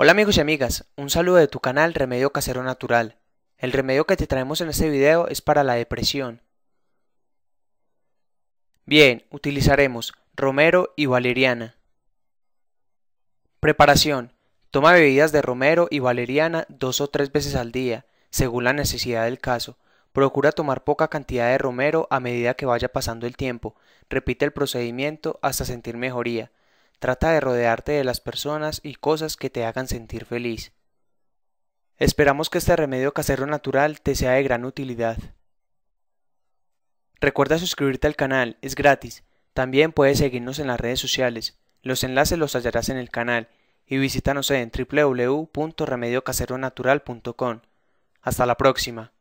Hola amigos y amigas, un saludo de tu canal Remedio Casero Natural. El remedio que te traemos en este video es para la depresión. Bien, utilizaremos romero y valeriana. Preparación. Toma bebidas de romero y valeriana dos o tres veces al día, según la necesidad del caso. Procura tomar poca cantidad de romero a medida que vaya pasando el tiempo. Repite el procedimiento hasta sentir mejoría. Trata de rodearte de las personas y cosas que te hagan sentir feliz. Esperamos que este remedio casero natural te sea de gran utilidad. Recuerda suscribirte al canal, es gratis. También puedes seguirnos en las redes sociales. Los enlaces los hallarás en el canal y visítanos en www.remediocaseronatural.com. Hasta la próxima.